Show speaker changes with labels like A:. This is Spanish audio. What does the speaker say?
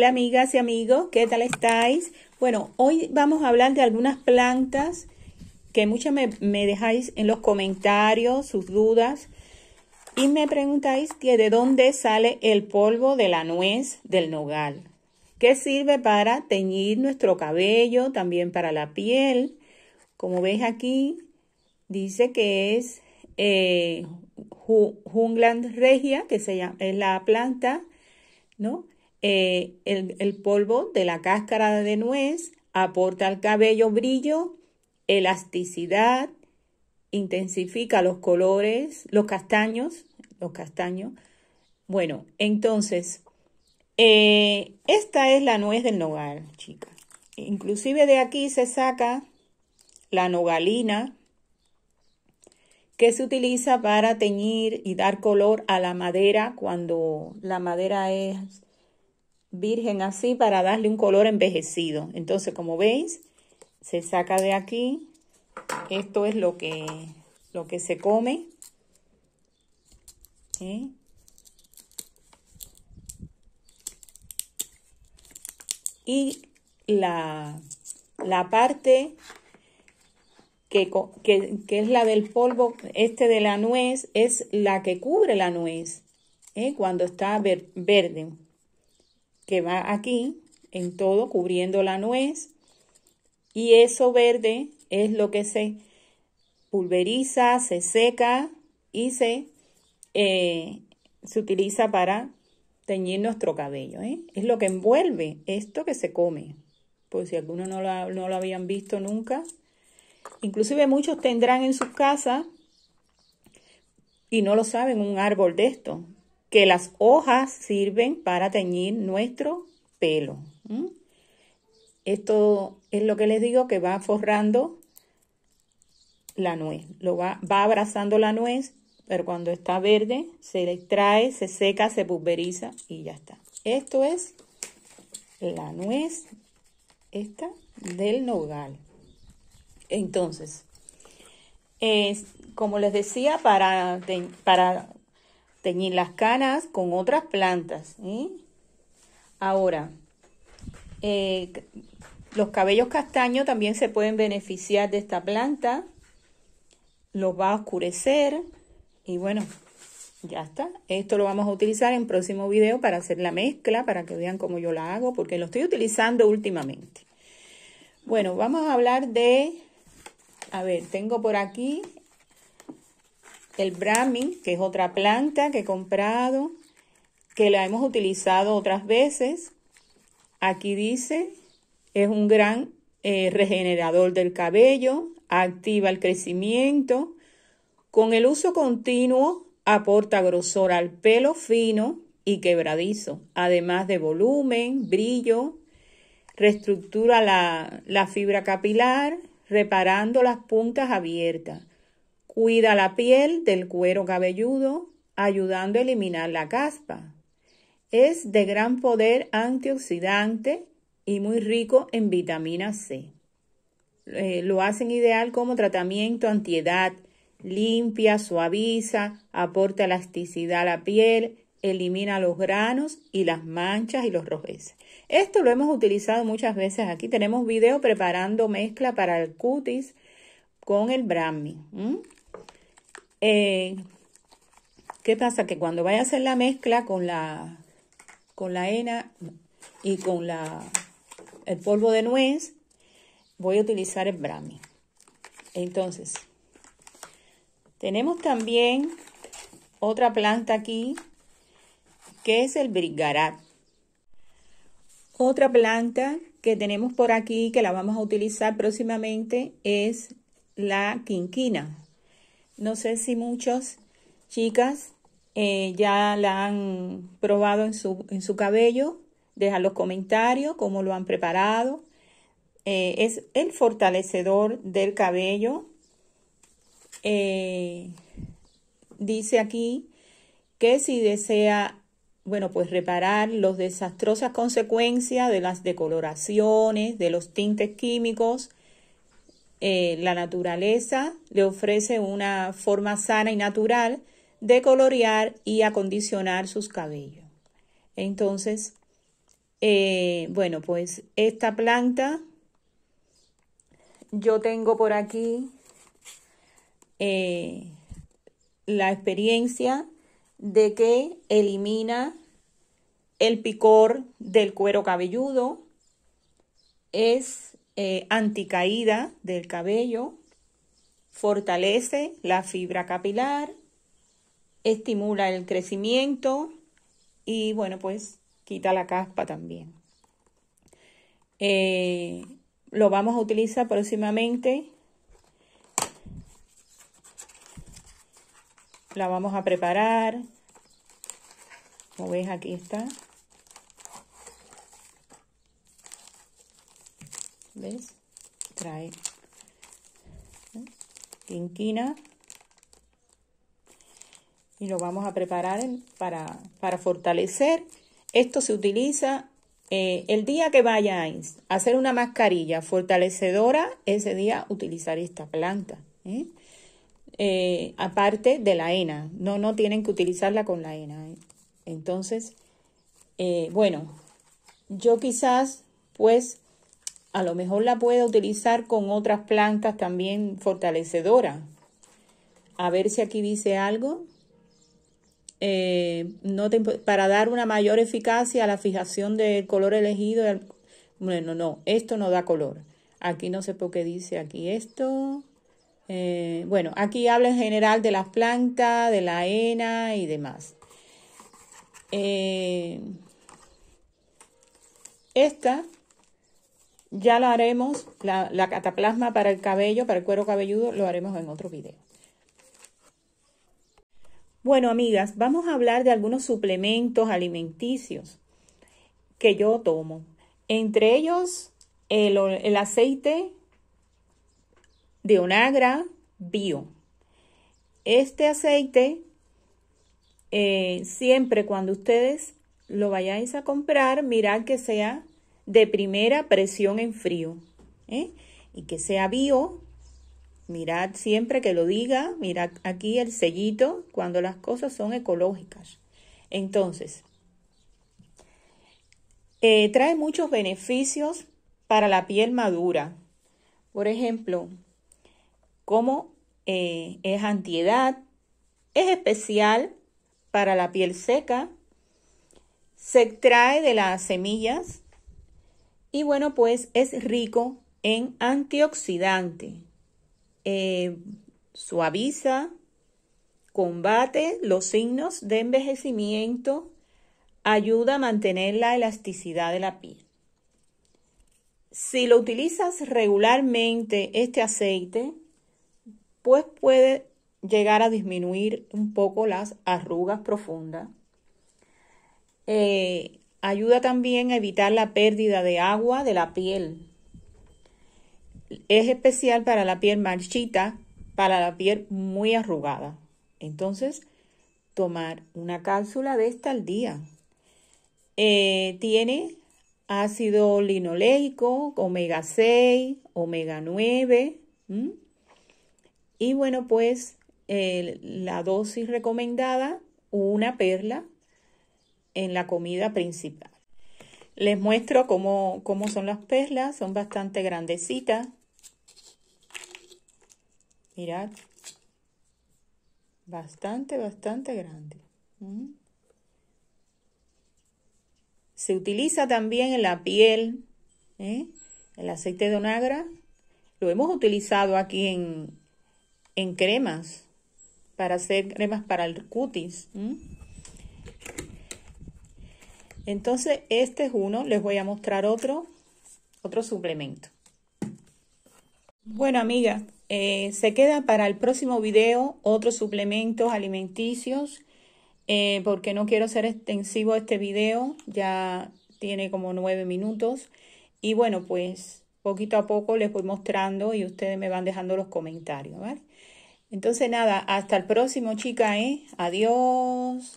A: Hola amigas y amigos, ¿qué tal estáis? Bueno, hoy vamos a hablar de algunas plantas que muchas me, dejáis en los comentarios sus dudas y me preguntáis que de dónde sale el polvo de la nuez del nogal, que sirve para teñir nuestro cabello, también para la piel. Como veis aquí, dice que es eh, jungland regia, que se llama, es la planta, ¿no? Eh, el, polvo de la cáscara de nuez aporta al cabello brillo, elasticidad, intensifica los colores, los castaños, los castaños. Bueno, entonces, eh, esta es la nuez del nogal, chicas. Inclusive de aquí se saca la nogalina que se utiliza para teñir y dar color a la madera cuando la madera es virgen así para darle un color envejecido. Entonces, como veis, se saca de aquí. Esto es lo que, lo que se come. ¿Eh? Y la, parte que, es la del polvo, este de la nuez, es la que cubre la nuez ¿eh? cuando está verde que va aquí en todo, cubriendo la nuez. Y eso verde es lo que se pulveriza, se seca y se, eh, se utiliza para teñir nuestro cabello. ¿eh? Es lo que envuelve esto que se come. Por si algunos no lo, habían visto nunca. Inclusive muchos tendrán en sus casas y no lo saben un árbol de esto que las hojas sirven para teñir nuestro pelo. Esto es lo que les digo que va forrando la nuez, lo va, abrazando la nuez, pero cuando está verde se extrae, se seca, se pulveriza y ya está. Esto es la nuez esta del nogal. Entonces, como les decía, para, para teñir las canas con otras plantas. Ahora, eh, los cabellos castaños también se pueden beneficiar de esta planta. Los va a oscurecer. Y bueno, ya está. Esto lo vamos a utilizar en próximo video para hacer la mezcla, para que vean cómo yo la hago, porque lo estoy utilizando últimamente. Bueno, vamos a hablar de... A ver, tengo por aquí el brami, que es otra planta que he comprado, que la hemos utilizado otras veces. Aquí dice, es un gran eh, regenerador del cabello, activa el crecimiento. Con el uso continuo aporta grosor al pelo fino y quebradizo, además de volumen, brillo, reestructura la fibra capilar, reparando las puntas abiertas. Cuida la piel del cuero cabelludo, ayudando a eliminar la caspa. Es de gran poder antioxidante y muy rico en vitamina C. Eh, lo hacen ideal como tratamiento antiedad, limpia, suaviza, aporta elasticidad a la piel, elimina los granos y las manchas y los rojeces. Esto lo hemos utilizado muchas veces aquí. Tenemos video preparando mezcla para el cutis con el Brahmi. Eh, ¿Qué pasa? Que cuando vaya a hacer la mezcla con la, con la y con la, el polvo de nuez, voy a utilizar el brami. Entonces, tenemos también otra planta aquí, que es el brigarat. Otra planta que tenemos por aquí, que la vamos a utilizar próximamente, es la quinquina. No sé si muchas chicas eh, ya la han probado en su, cabello. Deja los comentarios, cómo lo han preparado. Eh, es el fortalecedor del cabello. Eh, dice aquí que si desea, bueno, pues reparar las desastrosas consecuencias de las decoloraciones, de los tintes químicos, eh, la naturaleza le ofrece una forma sana y natural de colorear y acondicionar sus cabellos. Entonces, eh, bueno, pues esta planta yo tengo por aquí eh, la experiencia de que elimina el picor del cuero cabelludo, es eh, anticaída del cabello, fortalece la fibra capilar, estimula el crecimiento y bueno, pues quita la caspa también. Eh, lo vamos a utilizar próximamente. La vamos a preparar. Como ves, aquí está. Trae. Y lo vamos a preparar para, fortalecer. Esto se utiliza eh, el día que vayáis a hacer una mascarilla fortalecedora, ese día utilizar esta planta. ¿eh? Eh, aparte de la hena, no, no tienen que utilizarla con la hena. Entonces, bueno, yo quizás pues a lo mejor la pueda utilizar con otras plantas también fortalecedoras. A ver si aquí dice algo. Eh, no para dar una mayor eficacia a la fijación del color elegido. bueno, no, esto no da color. Aquí no sé por qué dice aquí esto. Eh, bueno, aquí habla en general de las plantas, de la hena y demás. Eh, esta ya lo haremos, la, cataplasma para el cabello, para el cuero cabelludo, lo haremos en otro video. Bueno, amigas, vamos a hablar de algunos suplementos alimenticios que yo tomo. Entre ellos, el, aceite de onagra bio. Este aceite, eh, siempre cuando ustedes lo vayáis a comprar, mirad que sea de primera presión en frío. ¿eh? Y que sea bio, mirad siempre que lo diga, mirad aquí el sellito cuando las cosas son ecológicas. Entonces, eh, trae muchos beneficios para la piel madura. Por ejemplo, como eh, es antiedad, es especial para la piel seca, se extrae de las semillas y bueno, pues es rico en antioxidante. Eh, suaviza, combate los signos de envejecimiento, ayuda a mantener la elasticidad de la piel. Si lo utilizas regularmente este aceite, pues puede llegar a disminuir un poco las arrugas profundas. Eh, ayuda también a evitar la pérdida de agua de la piel. Es especial para la piel marchita, para la piel muy arrugada. Entonces, tomar una cápsula de esta al día. Eh, tiene ácido linoleico, omega 6, omega 9. Y bueno, pues la dosis recomendada, una perla en la comida principal. Les muestro cómo, cómo son las perlas, son bastante grandecitas. Mirad, bastante, bastante grande. Se utiliza también en la piel, ¿eh? el aceite de onagra. Lo hemos utilizado aquí en, en cremas, para hacer cremas para el cutis. Entonces, este es uno. Les voy a mostrar otro, otro suplemento. Bueno, amiga, eh, se queda para el próximo video otros suplementos alimenticios. Eh, porque no quiero ser extensivo este video. Ya tiene como nueve minutos. Y bueno, pues poquito a poco les voy mostrando y ustedes me van dejando los comentarios, Entonces nada, hasta el próximo chica, ¿eh? Adiós.